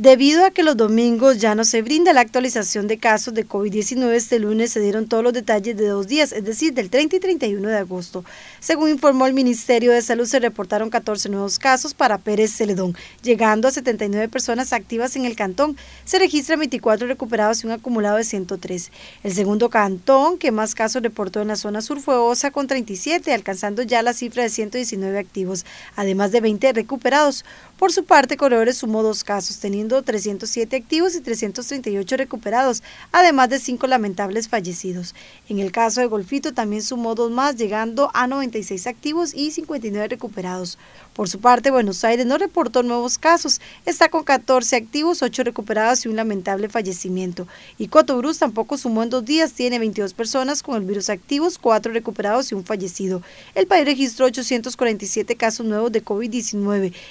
Debido a que los domingos ya no se brinda la actualización de casos de COVID-19, este lunes se dieron todos los detalles de dos días, es decir, del 30 y 31 de agosto. Según informó el Ministerio de Salud, se reportaron 14 nuevos casos para Pérez Celedón, llegando a 79 personas activas en el cantón. Se registran 24 recuperados y un acumulado de 103. El segundo cantón que más casos reportó en la zona sur fue Osa con 37, alcanzando ya la cifra de 119 activos, además de 20 recuperados. Por su parte, Corredores sumó dos casos, teniendo 307 activos y 338 recuperados, además de cinco lamentables fallecidos. En el caso de Golfito también sumó dos más, llegando a 96 activos y 59 recuperados. Por su parte, Buenos Aires no reportó nuevos casos, está con 14 activos, 8 recuperados y un lamentable fallecimiento. Y Cotobruz tampoco sumó en dos días, tiene 22 personas con el virus activos, 4 recuperados y un fallecido. El país registró 847 casos nuevos de COVID-19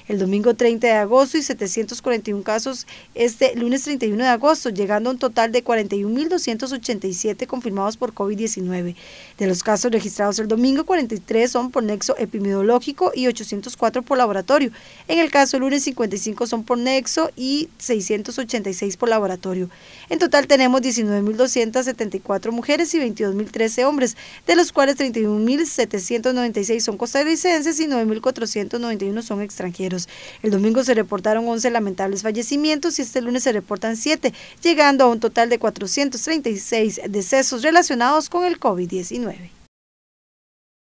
el domingo 30 de agosto y 741 casos este lunes 31 de agosto, llegando a un total de 41.287 confirmados por COVID-19. De los casos registrados el domingo, 43 son por nexo epidemiológico y 804 por laboratorio. En el caso el lunes, 55 son por nexo y 686 por laboratorio. En total tenemos 19.274 mujeres y 22.013 hombres, de los cuales 31.796 son costarricenses y 9.491 son extranjeros. El domingo se reportaron 11 lamentables fallecimientos y este lunes se reportan siete, llegando a un total de 436 decesos relacionados con el COVID-19.